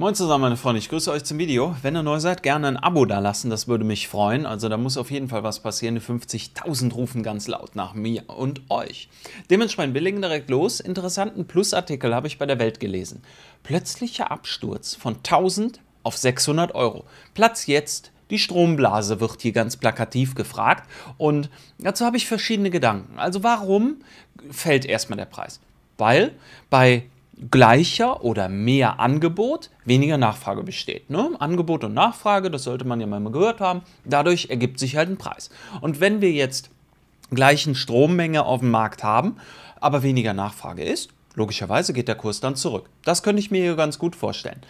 Moin zusammen, meine Freunde, ich grüße euch zum Video. Wenn ihr neu seid, gerne ein Abo da lassen, das würde mich freuen. Also da muss auf jeden Fall was passieren. 50.000 rufen ganz laut nach mir und euch. Dementsprechend, wir legen direkt los. Interessanten Plusartikel habe ich bei der Welt gelesen. Plötzlicher Absturz von 1000 auf 600 Euro. Platz jetzt die Stromblase wird hier ganz plakativ gefragt. Und dazu habe ich verschiedene Gedanken. Also warum fällt erstmal der Preis? Weil bei gleicher oder mehr Angebot, weniger Nachfrage besteht. Ne? Angebot und Nachfrage, das sollte man ja mal gehört haben, dadurch ergibt sich halt ein Preis. Und wenn wir jetzt gleichen Strommenge auf dem Markt haben, aber weniger Nachfrage ist, Logischerweise geht der Kurs dann zurück. Das könnte ich mir ganz gut vorstellen.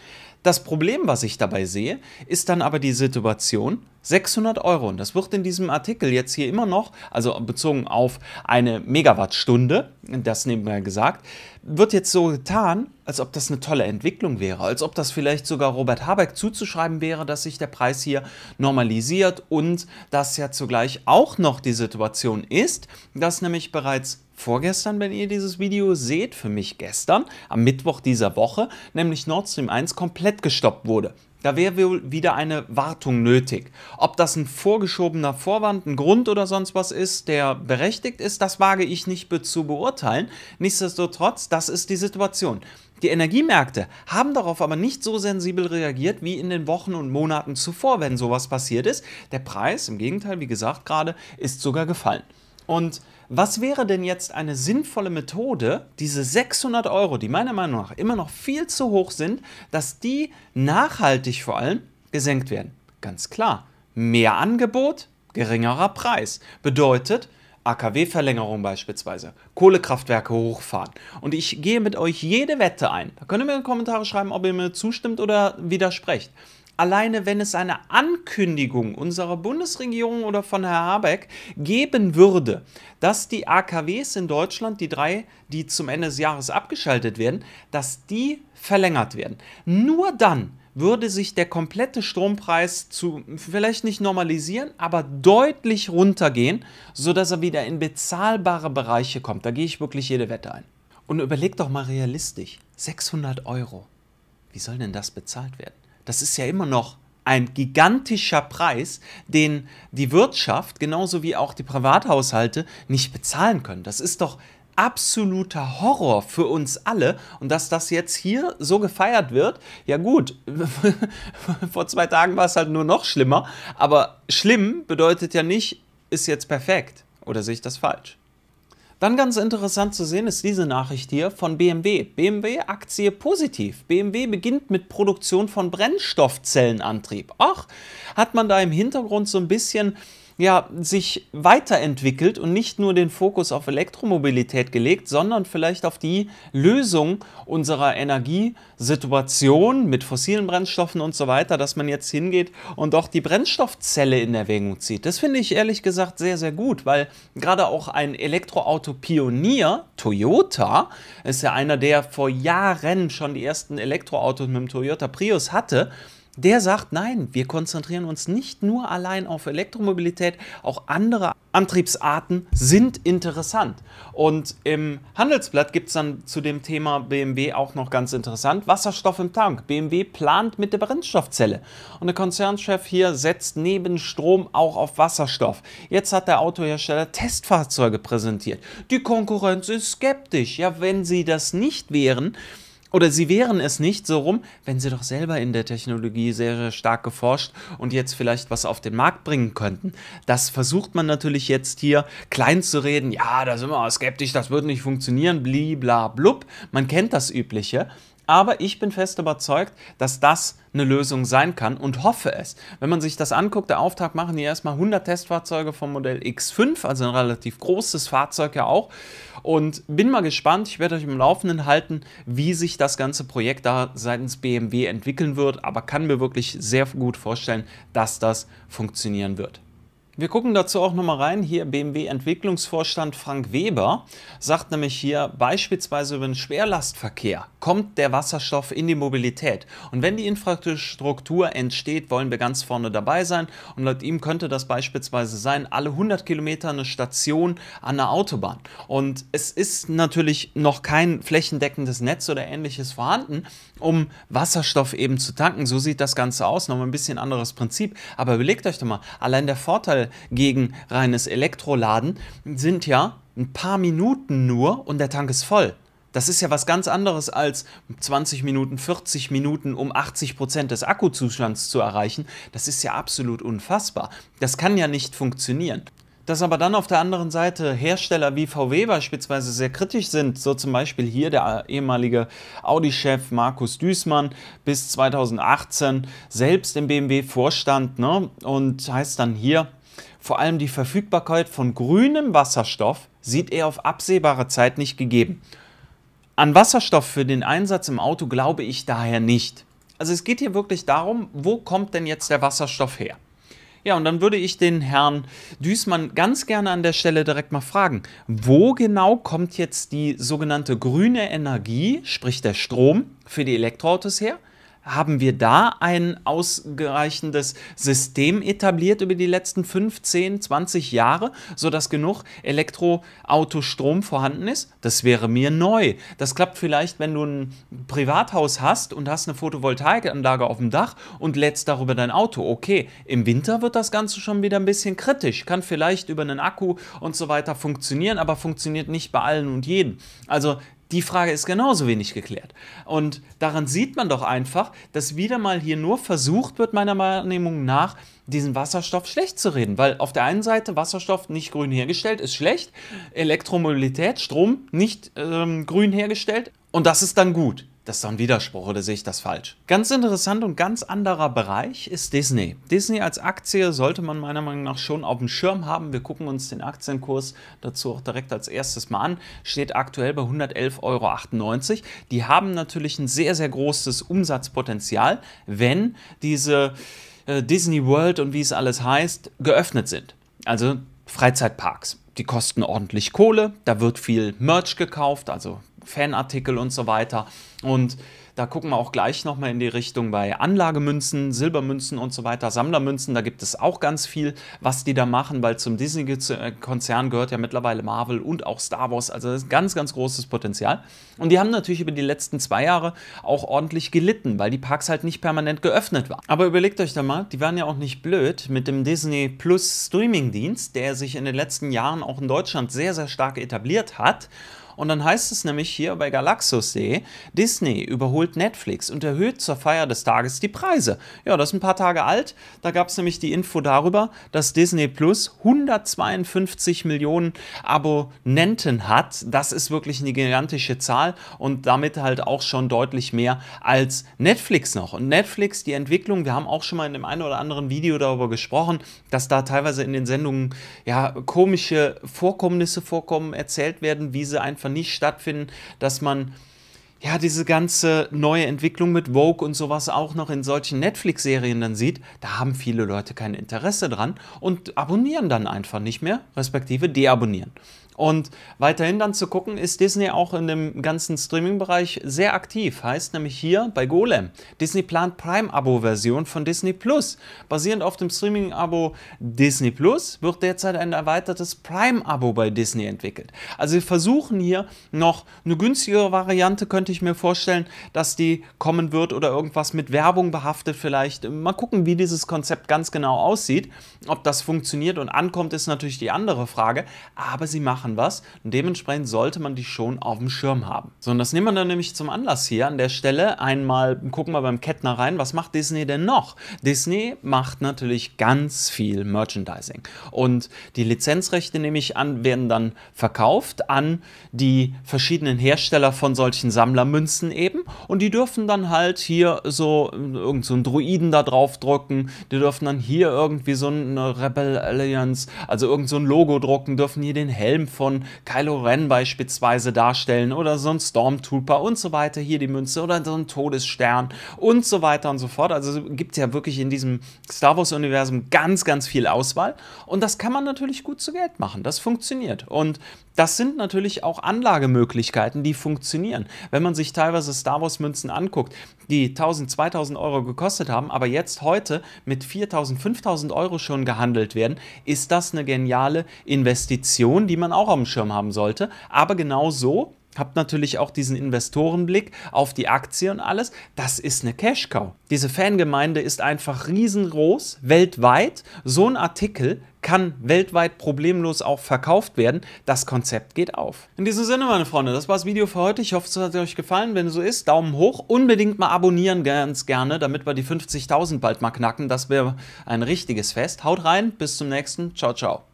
Das Problem, was ich dabei sehe, ist dann aber die Situation 600 Euro. Und das wird in diesem Artikel jetzt hier immer noch, also bezogen auf eine Megawattstunde, das nebenbei gesagt, wird jetzt so getan, als ob das eine tolle Entwicklung wäre, als ob das vielleicht sogar Robert Habeck zuzuschreiben wäre, dass sich der Preis hier normalisiert und dass ja zugleich auch noch die Situation ist, dass nämlich bereits vorgestern, wenn ihr dieses Video seht, für mich gestern, am Mittwoch dieser Woche, nämlich Nord Stream 1 komplett gestoppt wurde. Da wäre wohl wieder eine Wartung nötig. Ob das ein vorgeschobener Vorwand, ein Grund oder sonst was ist, der berechtigt ist, das wage ich nicht zu beurteilen. Nichtsdestotrotz, das ist die Situation. Die Energiemärkte haben darauf aber nicht so sensibel reagiert wie in den Wochen und Monaten zuvor, wenn sowas passiert ist. Der Preis, im Gegenteil, wie gesagt gerade, ist sogar gefallen. Und was wäre denn jetzt eine sinnvolle Methode, diese 600 Euro, die meiner Meinung nach immer noch viel zu hoch sind, dass die nachhaltig vor allem gesenkt werden? Ganz klar, mehr Angebot, geringerer Preis. Bedeutet, AKW-Verlängerung beispielsweise, Kohlekraftwerke hochfahren. Und ich gehe mit euch jede Wette ein. Da könnt ihr mir in die Kommentare schreiben, ob ihr mir zustimmt oder widersprecht alleine wenn es eine Ankündigung unserer Bundesregierung oder von Herrn Habeck geben würde, dass die AKWs in Deutschland, die drei, die zum Ende des Jahres abgeschaltet werden, dass die verlängert werden. Nur dann würde sich der komplette Strompreis zu vielleicht nicht normalisieren, aber deutlich runtergehen, sodass er wieder in bezahlbare Bereiche kommt. Da gehe ich wirklich jede Wette ein. Und überleg doch mal realistisch, 600 Euro. Wie soll denn das bezahlt werden? das ist ja immer noch ein gigantischer Preis, den die Wirtschaft genauso wie auch die Privathaushalte nicht bezahlen können. Das ist doch absoluter Horror für uns alle. Und dass das jetzt hier so gefeiert wird, ja gut, vor zwei Tagen war es halt nur noch schlimmer. Aber schlimm bedeutet ja nicht, ist jetzt perfekt. Oder sehe ich das falsch? Dann ganz interessant zu sehen ist diese Nachricht hier von BMW. BMW Aktie positiv. BMW beginnt mit Produktion von Brennstoffzellenantrieb. Ach, hat man da im Hintergrund so ein bisschen ja, sich weiterentwickelt und nicht nur den Fokus auf Elektromobilität gelegt, sondern vielleicht auf die Lösung unserer Energiesituation mit fossilen Brennstoffen und so weiter, dass man jetzt hingeht und auch die Brennstoffzelle in Erwägung zieht. Das finde ich ehrlich gesagt sehr, sehr gut, weil gerade auch ein Elektroauto-Pionier, Toyota, ist ja einer, der vor Jahren schon die ersten Elektroautos mit dem Toyota Prius hatte, der sagt, nein, wir konzentrieren uns nicht nur allein auf Elektromobilität, auch andere Antriebsarten sind interessant. Und im Handelsblatt gibt es dann zu dem Thema BMW auch noch ganz interessant, Wasserstoff im Tank. BMW plant mit der Brennstoffzelle. Und der Konzernchef hier setzt neben Strom auch auf Wasserstoff. Jetzt hat der Autohersteller Testfahrzeuge präsentiert. Die Konkurrenz ist skeptisch. Ja, wenn sie das nicht wären, oder sie wären es nicht so rum, wenn sie doch selber in der Technologie sehr stark geforscht und jetzt vielleicht was auf den Markt bringen könnten. Das versucht man natürlich jetzt hier klein zu reden. Ja, da sind wir skeptisch, das wird nicht funktionieren, blibla blub. Man kennt das Übliche aber ich bin fest überzeugt, dass das eine Lösung sein kann und hoffe es. Wenn man sich das anguckt, der Auftrag machen die erstmal 100 Testfahrzeuge vom Modell X5, also ein relativ großes Fahrzeug ja auch. Und bin mal gespannt, ich werde euch im Laufenden halten, wie sich das ganze Projekt da seitens BMW entwickeln wird, aber kann mir wirklich sehr gut vorstellen, dass das funktionieren wird. Wir gucken dazu auch nochmal rein. Hier BMW Entwicklungsvorstand Frank Weber sagt nämlich hier beispielsweise über den Schwerlastverkehr kommt der Wasserstoff in die Mobilität. Und wenn die Infrastruktur entsteht, wollen wir ganz vorne dabei sein. Und laut ihm könnte das beispielsweise sein, alle 100 Kilometer eine Station an der Autobahn. Und es ist natürlich noch kein flächendeckendes Netz oder ähnliches vorhanden, um Wasserstoff eben zu tanken. So sieht das Ganze aus. Nochmal ein bisschen anderes Prinzip. Aber überlegt euch doch mal, allein der Vorteil, gegen reines Elektroladen sind ja ein paar Minuten nur und der Tank ist voll. Das ist ja was ganz anderes als 20 Minuten, 40 Minuten, um 80 Prozent des Akkuzustands zu erreichen. Das ist ja absolut unfassbar. Das kann ja nicht funktionieren. Dass aber dann auf der anderen Seite Hersteller wie VW beispielsweise sehr kritisch sind, so zum Beispiel hier der ehemalige Audi-Chef Markus Düßmann bis 2018 selbst im BMW-Vorstand ne? und heißt dann hier, vor allem die Verfügbarkeit von grünem Wasserstoff sieht er auf absehbare Zeit nicht gegeben. An Wasserstoff für den Einsatz im Auto glaube ich daher nicht. Also es geht hier wirklich darum, wo kommt denn jetzt der Wasserstoff her? Ja, und dann würde ich den Herrn Düßmann ganz gerne an der Stelle direkt mal fragen, wo genau kommt jetzt die sogenannte grüne Energie, sprich der Strom, für die Elektroautos her? haben wir da ein ausreichendes System etabliert über die letzten 15, 20 Jahre, sodass genug Elektroautostrom vorhanden ist? Das wäre mir neu. Das klappt vielleicht, wenn du ein Privathaus hast und hast eine Photovoltaikanlage auf dem Dach und lädst darüber dein Auto. Okay, im Winter wird das Ganze schon wieder ein bisschen kritisch. Kann vielleicht über einen Akku und so weiter funktionieren, aber funktioniert nicht bei allen und jedem. Also die Frage ist genauso wenig geklärt. Und daran sieht man doch einfach, dass wieder mal hier nur versucht wird, meiner Wahrnehmung nach, diesen Wasserstoff schlecht zu reden. Weil auf der einen Seite Wasserstoff nicht grün hergestellt ist schlecht, Elektromobilität, Strom nicht ähm, grün hergestellt und das ist dann gut. Das ist doch ein Widerspruch oder sehe ich das falsch? Ganz interessant und ganz anderer Bereich ist Disney. Disney als Aktie sollte man meiner Meinung nach schon auf dem Schirm haben. Wir gucken uns den Aktienkurs dazu auch direkt als erstes mal an. Steht aktuell bei 111,98 Euro. Die haben natürlich ein sehr, sehr großes Umsatzpotenzial, wenn diese äh, Disney World und wie es alles heißt, geöffnet sind. Also Freizeitparks die kosten ordentlich Kohle, da wird viel Merch gekauft, also Fanartikel und so weiter. Und da gucken wir auch gleich nochmal in die Richtung bei Anlagemünzen, Silbermünzen und so weiter, Sammlermünzen. Da gibt es auch ganz viel, was die da machen, weil zum Disney-Konzern gehört ja mittlerweile Marvel und auch Star Wars. Also das ist ganz, ganz großes Potenzial. Und die haben natürlich über die letzten zwei Jahre auch ordentlich gelitten, weil die Parks halt nicht permanent geöffnet waren. Aber überlegt euch da mal, die waren ja auch nicht blöd mit dem Disney Plus Streaming-Dienst, der sich in den letzten Jahren auch in Deutschland sehr, sehr stark etabliert hat und dann heißt es nämlich hier bei Galaxus.de, Disney überholt Netflix und erhöht zur Feier des Tages die Preise. Ja, das ist ein paar Tage alt. Da gab es nämlich die Info darüber, dass Disney Plus 152 Millionen Abonnenten hat. Das ist wirklich eine gigantische Zahl und damit halt auch schon deutlich mehr als Netflix noch. Und Netflix, die Entwicklung, wir haben auch schon mal in dem einen oder anderen Video darüber gesprochen, dass da teilweise in den Sendungen ja komische Vorkommnisse vorkommen, erzählt werden, wie sie einfach einfach nicht stattfinden, dass man ja, diese ganze neue Entwicklung mit Vogue und sowas auch noch in solchen Netflix-Serien dann sieht, da haben viele Leute kein Interesse dran und abonnieren dann einfach nicht mehr, respektive deabonnieren. Und weiterhin dann zu gucken, ist Disney auch in dem ganzen Streaming-Bereich sehr aktiv. Heißt nämlich hier bei Golem. Disney plant Prime-Abo-Version von Disney Plus. Basierend auf dem Streaming-Abo Disney Plus wird derzeit ein erweitertes Prime-Abo bei Disney entwickelt. Also wir versuchen hier noch eine günstigere Variante, könnte ich mir vorstellen, dass die kommen wird oder irgendwas mit Werbung behaftet vielleicht. Mal gucken, wie dieses Konzept ganz genau aussieht. Ob das funktioniert und ankommt, ist natürlich die andere Frage. Aber sie machen machen was und dementsprechend sollte man die schon auf dem Schirm haben. So, und das nehmen wir dann nämlich zum Anlass hier an der Stelle. Einmal gucken wir beim Kettner rein, was macht Disney denn noch? Disney macht natürlich ganz viel Merchandising und die Lizenzrechte, nehme ich an, werden dann verkauft an die verschiedenen Hersteller von solchen Sammlermünzen eben und die dürfen dann halt hier so irgendeinen so einen Druiden da drauf drücken. die dürfen dann hier irgendwie so eine Rebel Alliance, also irgend so ein Logo drucken, dürfen hier den Helm von Kylo Ren beispielsweise darstellen oder so ein Stormtrooper und so weiter, hier die Münze oder so ein Todesstern und so weiter und so fort. Also gibt es ja wirklich in diesem Star Wars-Universum ganz, ganz viel Auswahl und das kann man natürlich gut zu Geld machen. Das funktioniert und das sind natürlich auch Anlagemöglichkeiten, die funktionieren. Wenn man sich teilweise Star Wars-Münzen anguckt, die 1000, 2000 Euro gekostet haben, aber jetzt heute mit 4000, 5000 Euro schon gehandelt werden, ist das eine geniale Investition, die man auch auch auf dem Schirm haben sollte. Aber genau so habt natürlich auch diesen Investorenblick auf die Aktie und alles. Das ist eine Cash-Cow. Diese Fangemeinde ist einfach riesengroß, weltweit. So ein Artikel kann weltweit problemlos auch verkauft werden. Das Konzept geht auf. In diesem Sinne, meine Freunde, das war das Video für heute. Ich hoffe, es hat euch gefallen. Wenn so ist, Daumen hoch. Unbedingt mal abonnieren ganz gerne, damit wir die 50.000 bald mal knacken. Das wäre ein richtiges Fest. Haut rein, bis zum nächsten. Ciao, ciao.